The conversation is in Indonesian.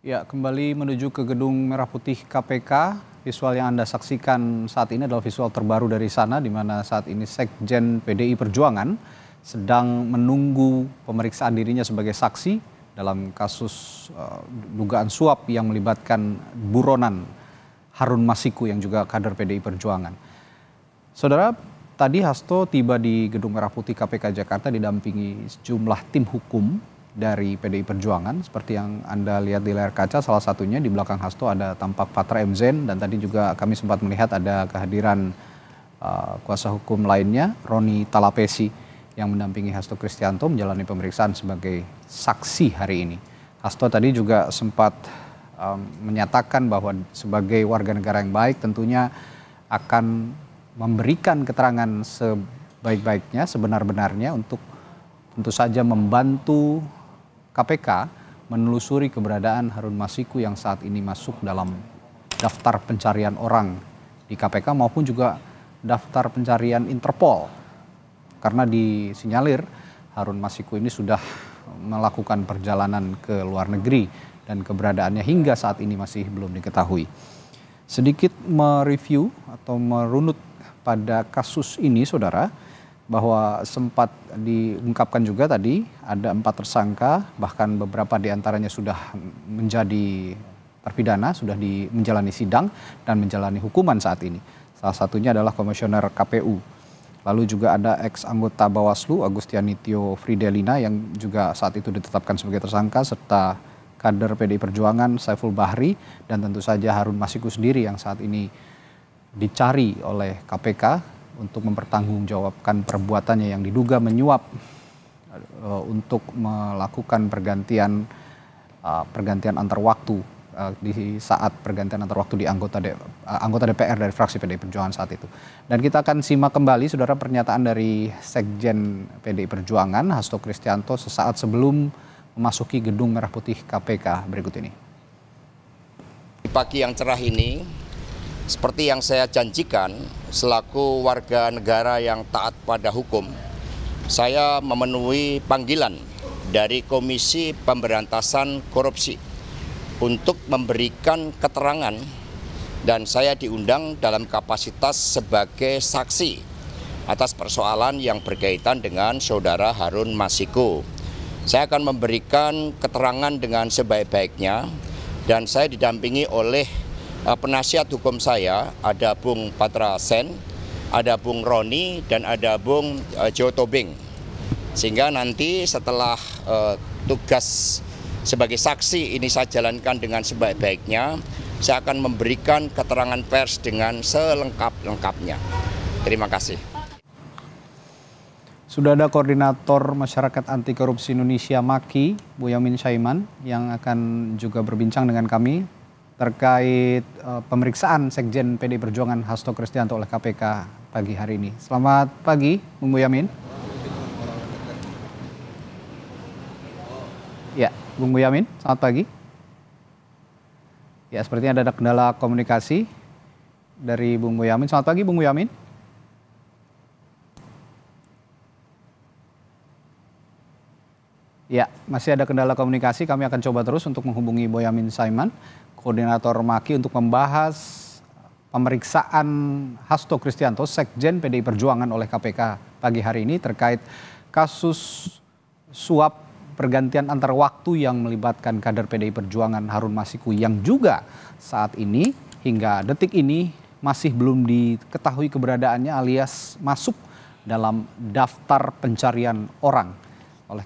Ya, kembali menuju ke gedung Merah Putih KPK. Visual yang Anda saksikan saat ini adalah visual terbaru dari sana, di mana saat ini Sekjen PDI Perjuangan sedang menunggu pemeriksaan dirinya sebagai saksi dalam kasus uh, dugaan suap yang melibatkan buronan Harun Masiku yang juga kader PDI Perjuangan. Saudara, tadi Hasto tiba di Gedung Merah Putih KPK Jakarta didampingi sejumlah tim hukum dari PDI Perjuangan seperti yang Anda lihat di layar kaca salah satunya di belakang Hasto ada tampak Patra Mzen dan tadi juga kami sempat melihat ada kehadiran uh, kuasa hukum lainnya Roni Talapesi yang mendampingi Hasto Kristianto menjalani pemeriksaan sebagai saksi hari ini. Hasto tadi juga sempat um, menyatakan bahwa sebagai warga negara yang baik tentunya akan memberikan keterangan sebaik-baiknya, sebenar-benarnya untuk tentu saja membantu KPK menelusuri keberadaan Harun Masiku yang saat ini masuk dalam daftar pencarian orang di KPK maupun juga daftar pencarian Interpol. Karena disinyalir Harun Masiku ini sudah melakukan perjalanan ke luar negeri dan keberadaannya hingga saat ini masih belum diketahui. Sedikit mereview atau merunut pada kasus ini saudara, bahwa sempat diungkapkan juga tadi ada empat tersangka bahkan beberapa diantaranya sudah menjadi terpidana sudah di, menjalani sidang dan menjalani hukuman saat ini salah satunya adalah komisioner KPU lalu juga ada ex anggota Bawaslu Agustianitio Fridelina yang juga saat itu ditetapkan sebagai tersangka serta kader PDI Perjuangan Saiful Bahri dan tentu saja Harun Masiku sendiri yang saat ini dicari oleh KPK untuk mempertanggungjawabkan perbuatannya yang diduga menyuap uh, untuk melakukan pergantian uh, pergantian antar waktu uh, di saat pergantian antar waktu di anggota D, uh, anggota DPR dari fraksi PDI Perjuangan saat itu. Dan kita akan simak kembali saudara pernyataan dari Sekjen PDI Perjuangan Hasto Kristianto sesaat sebelum memasuki gedung Merah Putih KPK berikut ini. Di pagi yang cerah ini seperti yang saya janjikan, selaku warga negara yang taat pada hukum, saya memenuhi panggilan dari Komisi Pemberantasan Korupsi untuk memberikan keterangan dan saya diundang dalam kapasitas sebagai saksi atas persoalan yang berkaitan dengan saudara Harun Masiku. Saya akan memberikan keterangan dengan sebaik-baiknya dan saya didampingi oleh Eh, penasihat hukum saya ada Bung Patra Sen, ada Bung Roni dan ada Bung eh, Joe Tobing. Sehingga nanti setelah uh, tugas sebagai saksi ini saya jalankan dengan sebaik-baiknya, saya akan memberikan keterangan pers dengan selengkap-lengkapnya. Terima kasih. Sudah ada koordinator masyarakat anti korupsi Indonesia Maki, Bu Yamin Syaiman, yang akan juga berbincang dengan kami terkait uh, pemeriksaan Sekjen PD Perjuangan Hasto Kristianto oleh KPK pagi hari ini. Selamat pagi, Bung Boyamin. Ya, Bung Boyamin, selamat pagi. Ya, sepertinya ada kendala komunikasi dari Bung Boyamin. Selamat pagi, Bung Boyamin. Ya, masih ada kendala komunikasi. Kami akan coba terus untuk menghubungi Boyamin Saiman. Koordinator Maki untuk membahas pemeriksaan Hasto Kristianto, Sekjen PDI Perjuangan oleh KPK pagi hari ini terkait kasus suap pergantian antar waktu yang melibatkan kader PDI Perjuangan Harun Masiku yang juga saat ini hingga detik ini masih belum diketahui keberadaannya alias masuk dalam daftar pencarian orang.